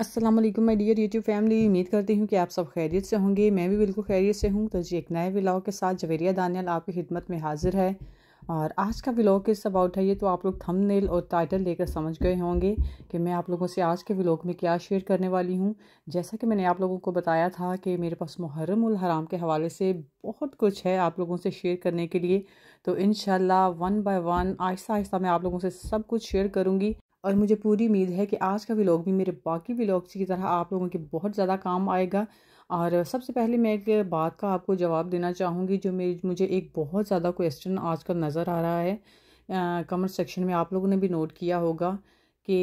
वालेकुम my dear YouTube family उम्मीद करती हूँ कि आप सब खैरियत से होंगे मैं भी बिल्कुल खैरियत से हूँ तो जी एक नए व्लॉग के साथ जवेरिया दानियल आपकी खिदमत में हाजिर है और आज का व्लॉग किस अबाउट है ये तो आप लोग थंबनेल और टाइटल लेकर समझ गए होंगे कि मैं आप लोगों से आज के व्लॉग में क्या शेयर करने वाली हूँ जैसा कि मैंने आप लोगों को बताया था कि मेरे पास मुहर्रम उल हराम के हवाले से बहुत कुछ है आप लोगों से शेयर करने के लिए तो इन वन बाय वन आहिस्ता आहिस्ता मैं आप लोगों से सब कुछ शेयर करूँगी और मुझे पूरी उम्मीद है कि आज का व्लॉग भी मेरे बाकी व्लॉग्स की तरह आप लोगों के बहुत ज़्यादा काम आएगा और सबसे पहले मैं एक बात का आपको जवाब देना चाहूँगी जो मेरी मुझे एक बहुत ज़्यादा क्वेश्चन आजकल नज़र आ रहा है कमेंट सेक्शन में आप लोगों ने भी नोट किया होगा कि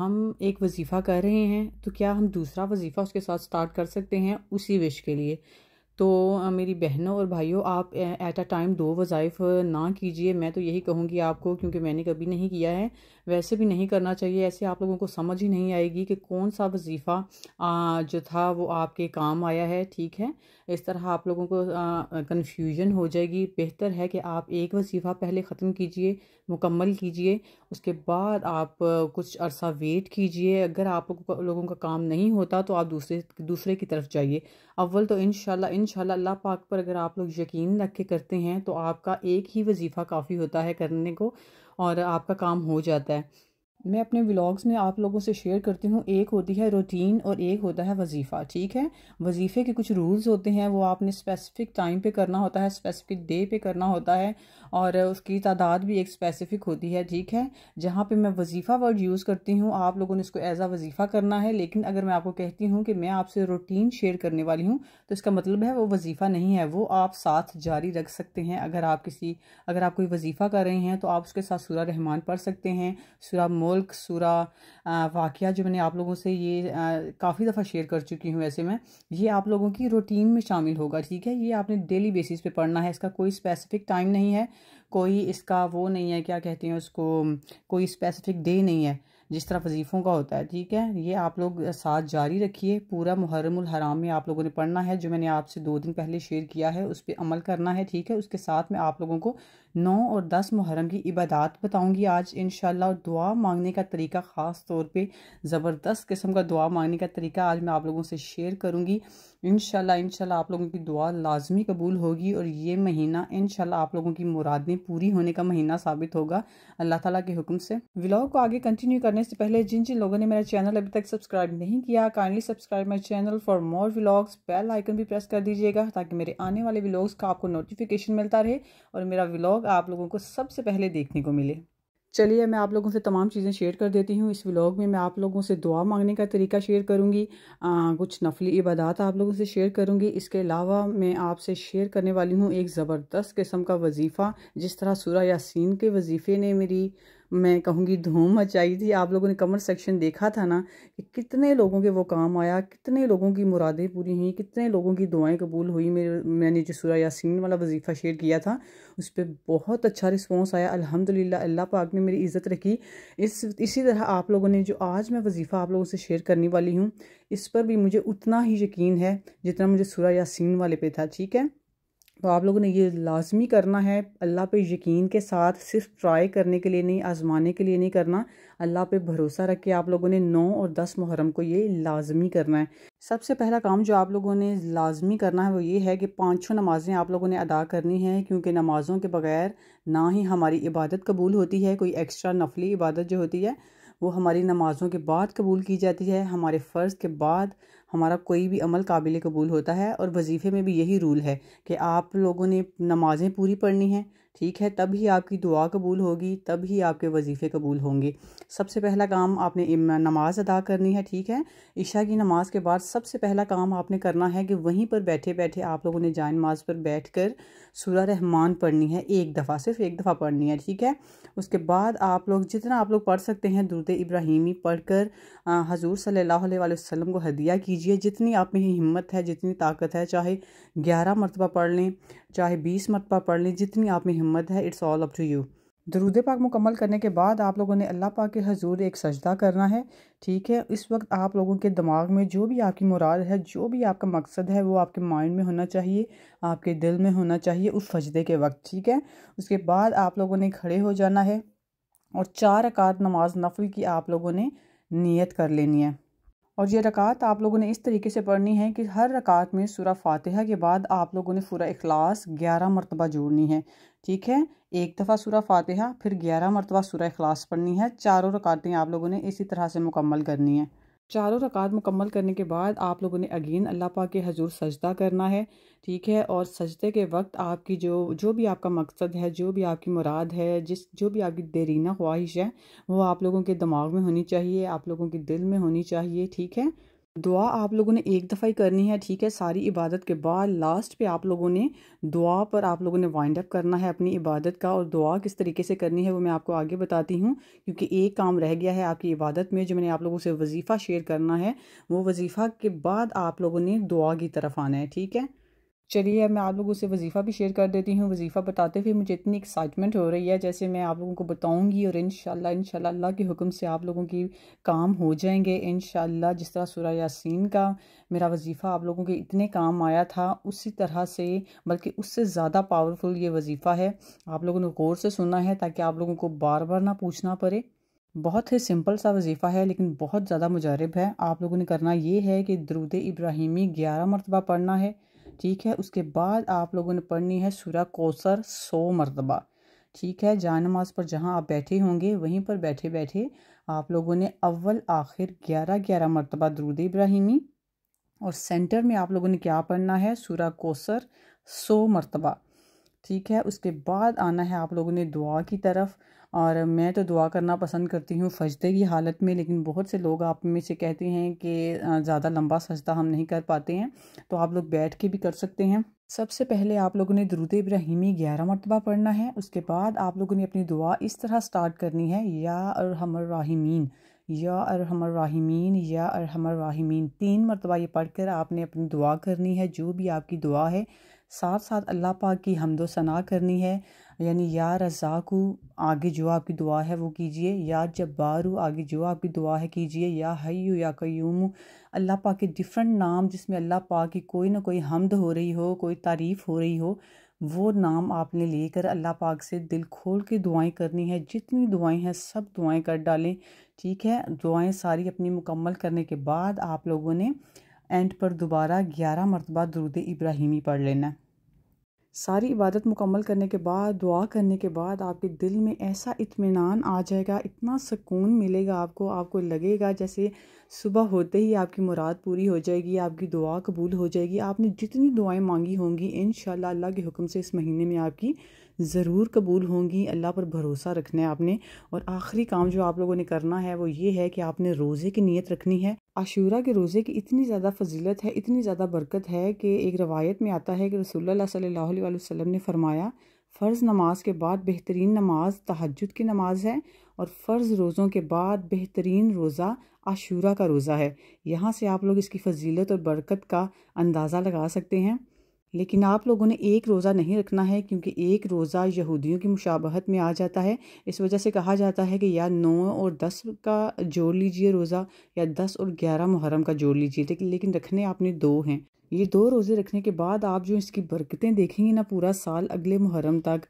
हम एक वजीफ़ा कर रहे हैं तो क्या हम दूसरा वजीफ़ा उसके साथ स्टार्ट कर सकते हैं उसी विश के लिए तो मेरी बहनों और भाइयों आप एट अ टाइम दो वज़ाइफ़ ना कीजिए मैं तो यही कहूँगी आपको क्योंकि मैंने कभी नहीं किया है वैसे भी नहीं करना चाहिए ऐसे आप लोगों को समझ ही नहीं आएगी कि कौन सा वजीफ़ा जो था वो आपके काम आया है ठीक है इस तरह आप लोगों को कन्फ्यूजन हो जाएगी बेहतर है कि आप एक वजीफ़ा पहले ख़त्म कीजिए मुकम्मल कीजिए उसके बाद आप कुछ अरसा वेट कीजिए अगर आप लोगों का काम नहीं होता तो आप दूसरे दूसरे की तरफ जाइए अव्वल तो इन इन अल्लाह पाक पर अगर आप लोग यकीन रख के करते हैं तो आपका एक ही वजीफ़ा काफ़ी होता है करने को और आपका काम हो जाता है मैं अपने व्लॉग्स में आप लोगों से शेयर करती हूँ एक होती है रूटीन और एक होता है वजीफ़ा ठीक है वजीफ़े के कुछ रूल्स होते हैं वो आपने स्पेसिफ़िक टाइम पे करना होता है स्पेसिफ़िक डे पे करना होता है और उसकी तादाद भी एक स्पेसिफ़िक होती है ठीक है जहाँ पे मैं वजीफ़ा वर्ड यूज़ करती हूँ आप लोगों ने इसको एज आ वजीफ़ा करना है लेकिन अगर मैं आपको कहती हूँ कि मैं आपसे रूटीन शेयर करने वाली हूँ तो इसका मतलब है वो वजीफ़ा नहीं है वो आप साथ जारी रख सकते हैं अगर आप किसी अगर आप कोई वजीफ़ा कर रहे हैं तो आप उसके साथ सुरा रहमान पढ़ सकते हैं सूर्य मोल मुल्क सूरा वाक़ जो मैंने आप लोगों से ये काफ़ी दफ़ा शेयर कर चुकी हूँ ऐसे में ये आप लोगों की रूटीन में शामिल होगा ठीक है ये आपने डेली बेसिस पे पढ़ना है इसका कोई स्पेसिफिक टाइम नहीं है कोई इसका वो नहीं है क्या कहते हैं उसको कोई स्पेसिफिक डे नहीं है जिस तरह वजीफ़ों का होता है ठीक है ये आप लोग साथ जारी रखिए पूरा मुहरम हराम में आप लोगों ने पढ़ना है जो मैंने आपसे दो दिन पहले शेयर किया है उस पर अमल करना है ठीक है उसके साथ में आप लोगों को नौ और दस मुहर्रम की इबादत बताऊंगी आज इन और दुआ मांगने का तरीका ख़ास तौर पे ज़बरदस्त किस्म का दुआ मांगने का तरीका आज मैं आप लोगों से शेयर करूंगी इन शाला आप लोगों की दुआ लाजमी कबूल होगी और ये महीना इन आप लोगों की मुरादें पूरी होने का महीना साबित होगा अल्लाह ताला के हुक्म से व्लॉग को आगे कंटिन्यू करने से पहले जिन जिन लोगों ने मेरा चैनल अभी तक सब्सक्राइब नहीं किया kindly subscribe my channel for more vlogs bell icon भी प्रेस कर दीजिएगा ताकि मेरे आने वाले व्लाग्स का आपको नोटिफिकेशन मिलता रहे और मेरा व्लाग आप लोगों को सबसे पहले देखने को मिले चलिए मैं आप लोगों से तमाम चीज़ें शेयर कर देती हूँ इस व्लॉग में मैं आप लोगों से दुआ मांगने का तरीका शेयर करूँगी कुछ नफली इबादत आप लोगों से शेयर करूँगी इसके अलावा मैं आपसे शेयर करने वाली हूँ एक ज़बरदस्त किस्म का वजीफ़ा जिस तरह सूरा यासीन के वजीफ़े ने मेरी मैं कहूँगी धूम मचाई थी आप लोगों ने कमेंट सेक्शन देखा था ना कि कितने लोगों के वो काम आया कितने लोगों की मुरादें पूरी हुई कितने लोगों की दुआएं कबूल हुई मेरे मैंने जो सूर्य यासीन वाला वजीफ़ा शेयर किया था उस पर बहुत अच्छा रिस्पॉन्स आया अल्हम्दुलिल्लाह अल्लाह पाक ने मेरी इज़्ज़त रखी इस इसी तरह आप लोगों ने जो आज मैं वजीफ़ा आप लोगों से शेयर करने वाली हूँ इस पर भी मुझे उतना ही यकीन है जितना मुझे सूर्य यासीन वाले पे था ठीक है तो आप लोगों ने ये लाजमी करना है अल्लाह पे यकीन के साथ सिर्फ ट्राई करने के लिए नहीं आजमाने के लिए नहीं करना अल्लाह पे भरोसा रख के आप लोगों ने नौ और दस मुहर्रम को ये लाजमी करना है सबसे पहला काम जो आप लोगों ने लाजमी करना है वो ये है कि पाँच छः नमाज़ें आप लोगों ने अदा करनी है क्योंकि नमाज़ों के बगैर ना ही हमारी इबादत कबूल होती है कोई एक्स्ट्रा नफली इबादत जो होती है वो हमारी नमाज़ों के बाद कबूल की जाती है हमारे फ़र्ज़ के बाद हमारा कोई भी अमल काबिल कबूल होता है और वजीफ़े में भी यही रूल है कि आप लोगों ने नमाज़ें पूरी पढ़नी हैं ठीक है तब ही आपकी दुआ कबूल होगी तब ही आपके वजीफ़े कबूल होंगे सबसे पहला काम आपने नमाज़ अदा करनी है ठीक है ईशा की नमाज के बाद सबसे पहला काम आपने करना है कि वहीं पर बैठे बैठे आप लोगों ने जाए नमाज पर बैठ कर सूर्य रहमान पढ़नी है एक दफ़ा सिर्फ एक दफ़ा पढ़नी है ठीक है उसके बाद आप लोग जितना आप लोग पढ़ सकते हैं दुरद इब्राहिमी पढ़ कर हजूर सल्ला वसम को हदिया कीजिए जितनी आप में हिम्मत है जितनी ताकत है चाहे ग्यारह मरतबा पढ़ लें चाहे बीस मरतबा पढ़ लें जितनी आप में हिम्मत है it's all up to you दरूद पाक मुकम्मल करने के बाद आप लोगों ने अल्लाह पाक के हजूर एक सजदा करना है ठीक है इस वक्त आप लोगों के दिमाग में जो भी आपकी मुराद है जो भी आपका मकसद है वो आपके माइंड में होना चाहिए आपके दिल में होना चाहिए उस सजदे के वक्त ठीक है उसके बाद आप लोगों ने खड़े हो जाना है और चार अकात नमाज नफल की आप लोगों ने नीयत कर लेनी है और ये रकात आप लोगों ने इस तरीके से पढ़नी है कि हर रकात में सूरा फातिहा के बाद आप लोगों ने सूरा अखलास ग्यारह मरतबा जोड़नी है ठीक है एक दफ़ा सूरा फातिहा फिर ग्यारह मरतबा सूरा अखलास पढ़नी है चारों रकातें आप लोगों ने इसी तरह से मुकम्मल करनी है चारों रकात मुकम्मल करने के बाद आप लोगों ने अगेन अल्लाह पाक के हजूर सजदा करना है ठीक है और सजदे के वक्त आपकी जो जो भी आपका मकसद है जो भी आपकी मुराद है जिस जो भी आपकी देरीना ख्वाहिश है वो आप लोगों के दिमाग में होनी चाहिए आप लोगों के दिल में होनी चाहिए ठीक है दुआ आप लोगों ने एक दफ़ा ही करनी है ठीक है सारी इबादत के बाद लास्ट पे आप लोगों ने दुआ पर आप लोगों ने वाइंड अप करना है अपनी इबादत का और दुआ किस तरीके से करनी है वो मैं आपको आगे बताती हूँ क्योंकि एक काम रह गया है आपकी इबादत में जो मैंने आप लोगों से वजीफ़ा शेयर करना है वो वजीफ़ा के बाद आप लोगों ने दुआ की तरफ आना है ठीक है चलिए मैं आप लोगों से वजीफ़ा भी शेयर कर देती हूँ वजीफ़ा बताते हुए मुझे इतनी एक्साइटमेंट हो रही है जैसे मैं आप लोगों को बताऊँगी और इन शाला अल्लाह के हुक्म से आप लोगों की काम हो जाएंगे इन जिस तरह सुरा यासिन का मेरा वजीफ़ा आप लोगों के इतने काम आया था उसी तरह से बल्कि उससे ज़्यादा पावरफुल ये वजीफ़ा है आप लोगों ने गौर से सुना है ताकि आप लोगों को बार बार ना पूछना पड़े बहुत ही सिंपल सा वजीफ़ा है लेकिन बहुत ज़्यादा मुजारब है आप लोगों ने करना ये है कि द्रुद इब्राहिमी ग्यारह मरतबा पढ़ना है ठीक है उसके बाद आप लोगों ने पढ़नी है सूर्य कोसर सौ मरतबा ठीक है जान नमाज पर जहाँ आप बैठे होंगे वहीं पर बैठे बैठे आप लोगों ने अव्वल आखिर ग्यारह ग्यारह मरतबा दरूद इब्राहिमी और सेंटर में आप लोगों ने क्या पढ़ना है सूर्य कोसर सौ मरतबा ठीक है उसके बाद आना है आप लोगों ने दुआ की तरफ और मैं तो दुआ करना पसंद करती हूँ सजदे की हालत में लेकिन बहुत से लोग आप में से कहते हैं कि ज़्यादा लंबा सजदा हम नहीं कर पाते हैं तो आप लोग बैठ के भी कर सकते हैं सबसे पहले आप लोगों ने द्रुद इब्राहिमी ग्यारह मरतबा पढ़ना है उसके बाद आप लोगों ने अपनी दुआ इस तरह स्टार्ट करनी है या राहिमीन या अरहमर राहिमीन या अरहमर राहिमीन तीन मरतबा ये पढ़ कर आपने अपनी दुआ करनी है जो भी आपकी दुआ है साथ साथ अल्लाह पाक की हमदो सना करनी है यानी या रज़ाकू आगे जो आपकी दुआ है वो कीजिए या जब्बारू आगे जो आपकी दुआ है कीजिए या हयू या कयूम अल्लाह पाक के डिफरेंट नाम जिसमें अल्लाह पाक की कोई ना कोई हमद हो रही हो कोई तारीफ़ हो रही हो वो नाम आपने लेकर अल्लाह पाक से दिल खोल के दुआएं करनी है जितनी दुआएं हैं सब दुआएं कर डालें ठीक है दुआएं सारी अपनी मुकम्मल करने के बाद आप लोगों ने एंड पर दोबारा ग्यारह मरतबा दरुद इब्राहिमी पढ़ लेना सारी इबादत मुकम्मल करने के बाद दुआ करने के बाद आपके दिल में ऐसा इत्मीनान आ जाएगा इतना सुकून मिलेगा आपको आपको लगेगा जैसे सुबह होते ही आपकी मुराद पूरी हो जाएगी आपकी दुआ कबूल हो जाएगी आपने जितनी दुआएं मांगी होंगी इन अल्लाह के हुक्म से इस महीने में आपकी ज़रूर कबूल होंगी अल्लाह पर भरोसा रखना है आपने और आखिरी काम जो आप लोगों ने करना है वो ये है कि आपने रोज़े की नीयत रखनी है आशूरा के रोज़े की इतनी ज़्यादा फजीलत है इतनी ज़्यादा बरकत है कि एक रवायत में आता है कि रसोल्ला सल्ह वसम ने फ़रमाया फ़र्ज़ नमाज के बाद बेहतरीन नमाज तहजद की नमाज है और फ़र्ज़ रोज़ों के बाद बेहतरीन रोज़ा आशूरा का रोज़ा है यहाँ से आप लोग इसकी फजीलत और बरकत का अंदाज़ा लगा सकते हैं लेकिन आप लोगों ने एक रोज़ा नहीं रखना है क्योंकि एक रोज़ा यहूदियों की मुशाबहत में आ जाता है इस वजह से कहा जाता है कि या नौ और दस का जोड़ लीजिए रोज़ा या दस और ग्यारह मुहर्रम का जोड़ लीजिए लेकिन रखने आपने दो हैं ये दो रोज़े रखने के बाद आप जो इसकी बरकतें देखेंगे ना पूरा साल अगले मुहर्रम तक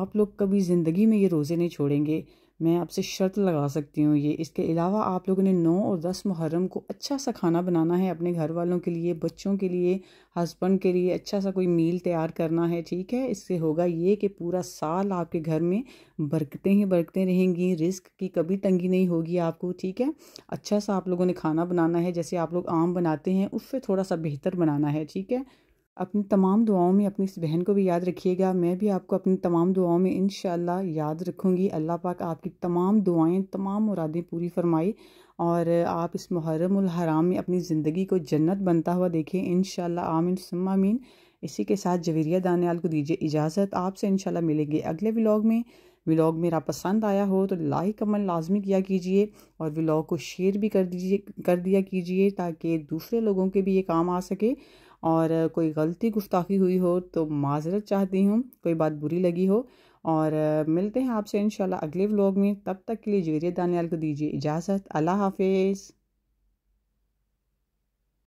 आप लोग कभी ज़िंदगी में ये रोज़े नहीं छोड़ेंगे मैं आपसे शर्त लगा सकती हूँ ये इसके अलावा आप लोगों ने नौ और दस मुहर्रम को अच्छा सा खाना बनाना है अपने घर वालों के लिए बच्चों के लिए हस्बैंड के लिए अच्छा सा कोई मील तैयार करना है ठीक है इससे होगा ये कि पूरा साल आपके घर में बरकतें ही बरकतें रहेंगी रिस्क की कभी तंगी नहीं होगी आपको ठीक है अच्छा सा आप लोगों ने खाना बनाना है जैसे आप लोग आम बनाते हैं उससे थोड़ा सा बेहतर बनाना है ठीक है अपनी तमाम दुआओं में अपनी इस बहन को भी याद रखिएगा मैं भी आपको अपनी तमाम दुआओं में इन याद रखूँगी अल्लाह पाक आपकी तमाम दुआएँ तमाम मुरादें पूरी फरमाई और आप इस मुहरम हराम में अपनी ज़िंदगी को जन्नत बनता हुआ देखें इन आमिन सुमामीन इसी के साथ जवेरिया दानियाल को दीजिए इजाज़त आपसे इन मिलेंगे अगले व्लॉग में व्लॉग मेरा पसंद आया हो तो लाइक अमल लाजमी किया कीजिए और व्लॉग को शेयर भी कर दीजिए कर दिया कीजिए ताकि दूसरे लोगों के भी ये काम आ सके और कोई गलती गुस्ताखी हुई हो तो माजरत चाहती हूँ कोई बात बुरी लगी हो और मिलते हैं आपसे इन अगले व्लॉग में तब तक के लिए जवेरिया दानियाल को दीजिए इजाज़त अल्लाह हाफिज़